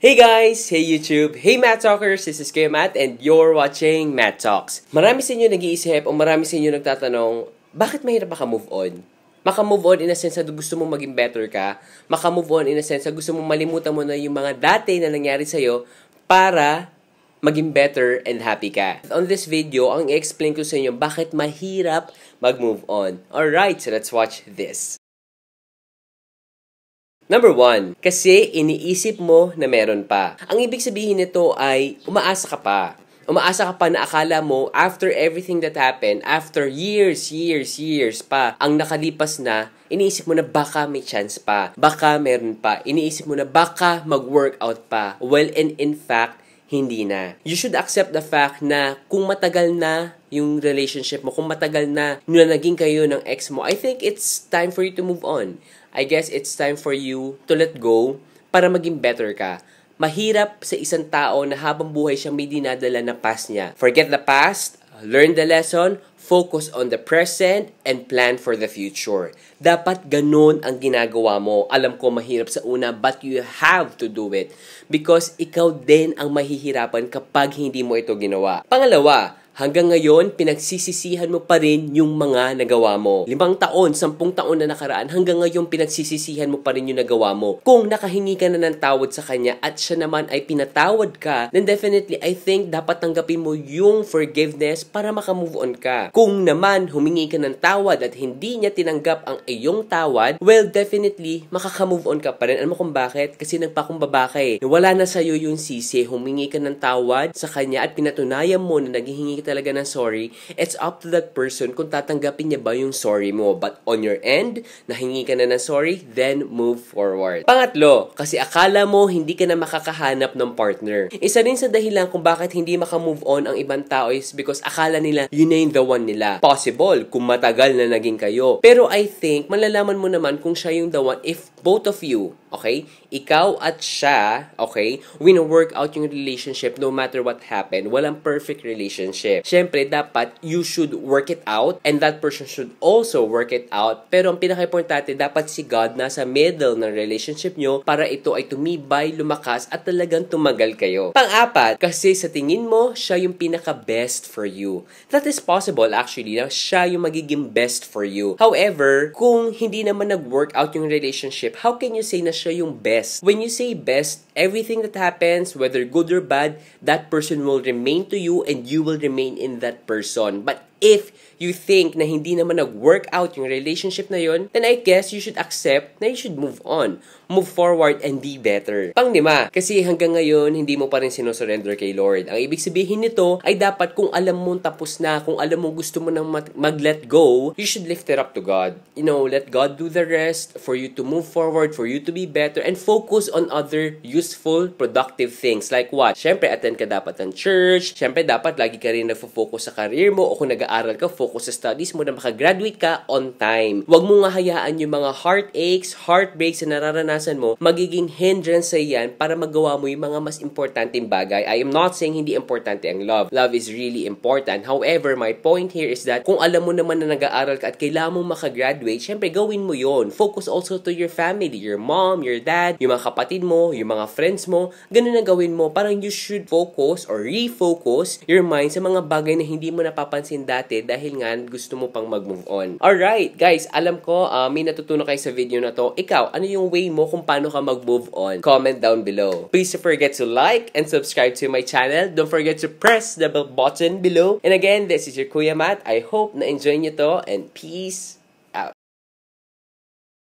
Hey guys! Hey YouTube! Hey Math Talkers! This is Kuya Matt and you're watching Math Talks. Marami sa inyo nag-iisip o marami sa inyo nagtatanong, bakit mahirap maka-move on? Maka-move on in a sense na gusto mong maging better ka. Maka-move on in a sense na gusto mong malimutan mo na yung mga dati na nangyari sa'yo para maging better and happy ka. On this video, ang i-explain ko sa inyo bakit mahirap mag-move on. Alright, so let's watch this. Number one, kasi iniisip mo na meron pa. Ang ibig sabihin nito ay umaasa ka pa. Umaasa ka pa na akala mo after everything that happened, after years, years, years pa, ang nakalipas na, iniisip mo na baka may chance pa, baka meron pa, iniisip mo na baka mag-workout pa. Well, and in fact, hindi na. You should accept the fact na kung matagal na yung relationship mo, kung matagal na nung naging kayo ng ex mo, I think it's time for you to move on. I guess it's time for you to let go para maging better ka. Mahirap sa isang tao na habang buhay siya may dinadala na past niya. Forget the past, learn the lesson, focus on the present, and plan for the future. Dapat ganun ang ginagawa mo. Alam ko mahirap sa una, but you have to do it. Because ikaw din ang mahihirapan kapag hindi mo ito ginawa. Pangalawa, Hanggang ngayon, pinagsisisihan mo pa rin yung mga nagawa mo. Limang taon, sampung taon na nakaraan, hanggang ngayon pinagsisisihan mo pa rin yung nagawa mo. Kung nakahingi ka na ng tawad sa kanya at siya naman ay pinatawad ka, then definitely I think dapat tanggapin mo yung forgiveness para makamove on ka. Kung naman humingi ka ng tawad at hindi niya tinanggap ang iyong tawad, well definitely makakamove on ka pa rin. Alam mo kung bakit? Kasi nagpakumbaba ka eh. Wala na sa'yo yung sisi, humingi ka ng tawad sa kanya at pinatunayan mo na naghihingi ka talaga ng sorry, it's up to that person kung tatanggapin niya ba yung sorry mo. But on your end, nahingi ka na ng sorry, then move forward. Pangatlo, kasi akala mo hindi ka na makakahanap ng partner. Isa din sa dahilan kung bakit hindi makamove on ang ibang tao is because akala nila yun na yung the one nila. Possible kung matagal na naging kayo. Pero I think malalaman mo naman kung siya yung the one if both of you Okay? Ikaw at siya, okay, wino-work out yung relationship no matter what happened. Walang perfect relationship. Siyempre, dapat you should work it out and that person should also work it out. Pero ang pinaka-importante, dapat si God nasa middle ng relationship nyo para ito ay tumibay, lumakas, at talagang tumagal kayo. Pang-apat, kasi sa tingin mo, siya yung pinaka-best for you. That is possible actually na siya yung magiging best for you. However, kung hindi naman nag-work out yung relationship, how can you say na siya yung best. When you say best, everything that happens, whether good or bad, that person will remain to you and you will remain in that person. But if you think na hindi naman nag-work out yung relationship na yon, then I guess you should accept na you should move on. Move forward and be better. Pang lima, kasi hanggang ngayon, hindi mo pa rin sinosurrender kay Lord. Ang ibig sabihin nito ay dapat kung alam mo tapos na, kung alam mo gusto mo nang mag-let go, you should lift it up to God. You know, let God do the rest for you to move forward, for you to be better, and focus on other useful useful, productive things. Like what? Siyempre, attend ka dapat ng church. Siyempre, dapat lagi ka rin nagfo-focus sa career mo o kung nag-aaral ka, focus sa studies mo na makagraduate ka on time. Huwag mo nga hayaan yung mga heartaches, heartbreaks na nararanasan mo, magiging hindrance sa iyan para magawa mo yung mga mas importanteng bagay. I am not saying hindi importante ang love. Love is really important. However, my point here is that kung alam mo naman na nag-aaral ka at kailangan mo makagraduate, syempre gawin mo yon. Focus also to your family, your mom, your dad, yung mga kapatid mo, yung mga friends mo, ganun ang gawin mo. Parang you should focus or refocus your mind sa mga bagay na hindi mo napapansin dati dahil nga gusto mo pang mag-move on. Alright, guys, alam ko uh, may natutunan kayo sa video na to. Ikaw, ano yung way mo kung paano ka mag-move on? Comment down below. Please don't forget to like and subscribe to my channel. Don't forget to press the bell button below. And again, this is your Kuya Matt. I hope na-enjoy nyo to and peace!